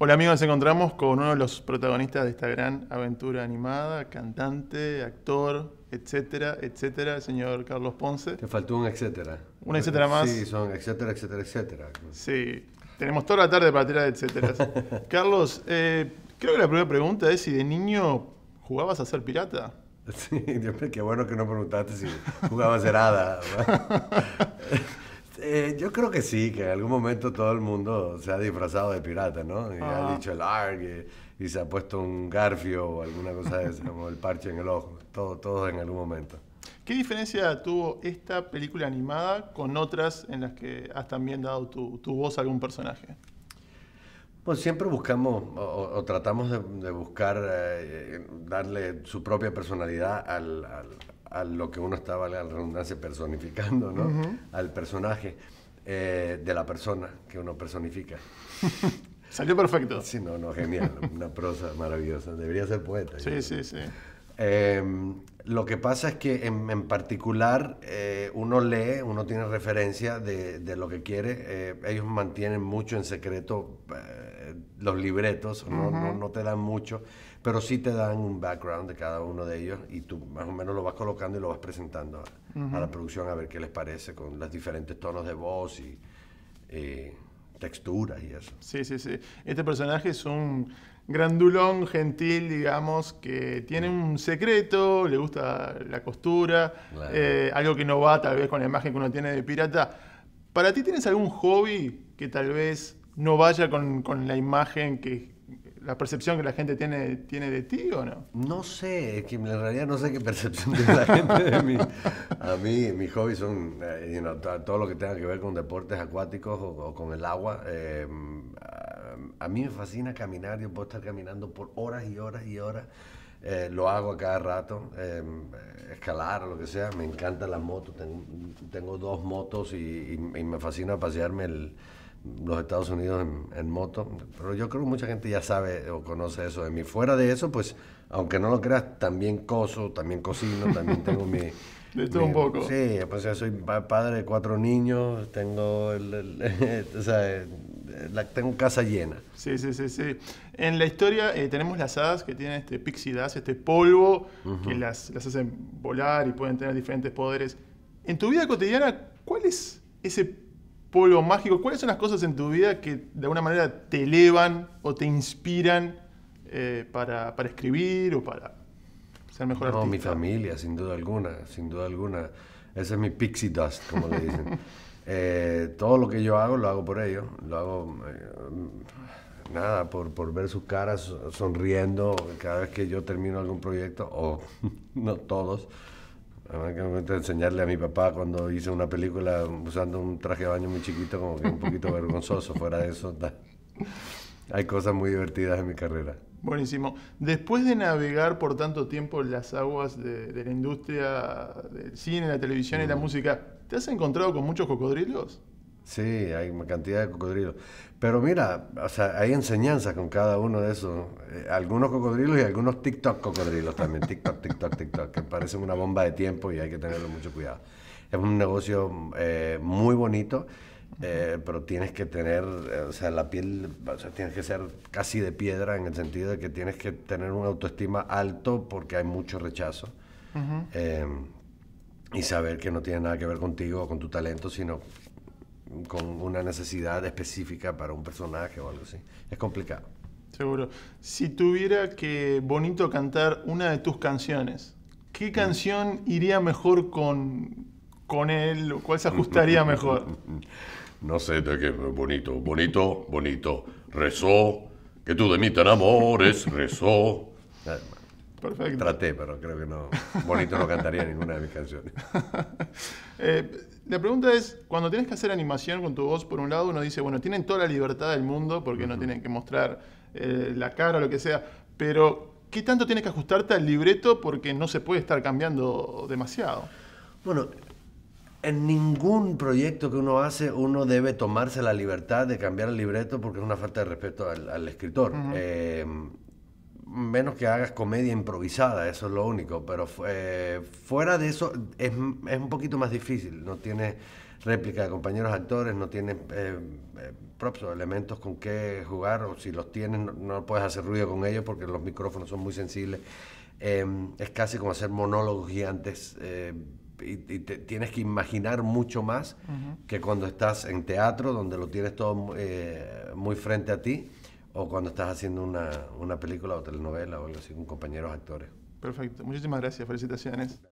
Hola amigos, nos encontramos con uno de los protagonistas de esta gran aventura animada, cantante, actor, etcétera, etcétera, el señor Carlos Ponce. Te faltó un etcétera. ¿Una etcétera más. Sí, son etcétera, etcétera, etcétera. Sí, tenemos toda la tarde para tirar etcétera. Carlos, eh, creo que la primera pregunta es si de niño jugabas a ser pirata. Sí, qué bueno que no preguntaste si jugabas a ser hada. Eh, yo creo que sí, que en algún momento todo el mundo se ha disfrazado de pirata, ¿no? Y ha dicho el ARG eh, y, se ha puesto un garfio o alguna cosa de esa, como el parche en el ojo. Todo, en algún momento. ¿Qué diferencia tuvo esta película animada con otras en las que has también dado tu, voz a algún personaje? Pues siempre buscamos o, tratamos de, buscar eh, darle su propia personalidad al a lo que uno estaba, la redundancia, personificando, ¿no? Al personaje eh, de la persona que uno personifica. Salió perfecto. Sí, no, no, genial. Una prosa maravillosa. Debería ser poeta. Sí, sí, sí. Em, lo que pasa es que en, particular eh, uno lee, uno tiene referencia de, lo que quiere. Eh, ellos mantienen mucho en secreto eh, los libretos, no, te dan mucho, pero sí te dan un background de cada uno de ellos y tú más o menos lo vas colocando y lo vas presentando a la producción a ver qué les parece con los diferentes tonos de voz y Textura y eso. Sí, sí, sí. Este personaje es un grandulón gentil, digamos, que tiene un secreto, le gusta la costura, eh, algo que no va tal vez con la imagen que uno tiene de pirata. ¿Para ti tienes algún hobby que tal vez no vaya con, con la imagen que, la percepción que la gente tiene, tiene de ti o no? No sé, es que en realidad no sé qué percepción tiene la gente de mí. A mí, mis hobbies son, eh, todo lo que tenga que ver con deportes acuáticos o, con el agua. Eh, a, mí me fascina caminar, yo puedo estar caminando por horas y horas y horas. Eh, lo hago a cada rato, escalar o lo que sea. Me encanta la motos, tengo, dos motos y me fascina pasearme el los Estados Unidos en, moto, pero yo creo que mucha gente ya sabe o conoce eso de mí. Fuera de eso, pues, aunque no lo creas, también coso, también cocino, también tengo mi... De un poco. Sí, pues ya soy padre de cuatro niños, tengo, o sea, eh, tengo casa llena. Sí, sí, sí, sí. En la historia eh, tenemos las hadas que tienen este pixidas, este polvo, que las, las hacen volar y pueden tener diferentes poderes. En tu vida cotidiana, ¿cuál es ese Pueblo mágico. ¿Cuáles son las cosas en tu vida que de alguna manera te elevan o te inspiran eh, para, escribir o para ser mejor no, mi familia, sin duda alguna, sin duda alguna. Ese es mi pixie dust, como le dicen. Eh, todo lo que yo hago, lo hago por ellos. Lo hago, eh, nada, por, por, ver sus caras sonriendo cada vez que yo termino algún proyecto, o no todos. Además que me gusta enseñarle a mi papá cuando hice una película usando un traje de baño muy chiquito, como que un poquito vergonzoso, fuera de eso. Hay cosas muy divertidas en mi carrera. Buenísimo. Después de navegar por tanto tiempo las aguas de, la industria del cine, la televisión y la mm. música, ¿te has encontrado con muchos cocodrilos? Sí, hay una cantidad de cocodrilos. Pero mira, hay enseñanzas con cada uno de esos. Eh, algunos cocodrilos y algunos TikTok cocodrilos también. TikTok, TikTok, TikTok, que parecen una bomba de tiempo y hay que tenerlo mucho cuidado. Es un negocio eh, muy bonito, eh, pero tienes que tener, o sea, la piel, o sea, tienes que ser casi de piedra en el sentido de que tienes que tener una autoestima alto porque hay mucho rechazo. y saber que no tiene nada que ver contigo o con tu talento, sino con una necesidad específica para un personaje o algo así. Es complicado. Seguro. Si tuviera que bonito cantar una de tus canciones, ¿qué mm. canción iría mejor con, con él? ¿Cuál se ajustaría mejor? No sé de qué, bonito, bonito, bonito. Rezó, que tú de mí te enamores, rezó. Perfecto. Traté, pero creo que no. Bonito no cantaría ninguna de mis canciones. Eh, la pregunta es, cuando tienes que hacer animación con tu voz, por un lado uno dice, bueno, tienen toda la libertad del mundo porque no tienen que mostrar eh, la cara o lo que sea, pero ¿qué tanto tienes que ajustarte al libreto porque no se puede estar cambiando demasiado? Bueno, en ningún proyecto que uno hace uno debe tomarse la libertad de cambiar el libreto porque es una falta de respeto al, escritor menos que hagas comedia improvisada, eso es lo único, pero eh, fuera de eso es, es, un poquito más difícil, no tienes réplica de compañeros actores, no tienes eh, eh elementos con qué jugar, o si los tienes no, puedes hacer ruido con ellos porque los micrófonos son muy sensibles, em, es casi como hacer monólogos gigantes. Eh, y, te, tienes que imaginar mucho más que cuando estás en teatro, donde lo tienes todo muy frente a ti o cuando estás haciendo una, una película o telenovela o algo así con compañeros actores. Perfecto. Muchísimas gracias. Felicitaciones.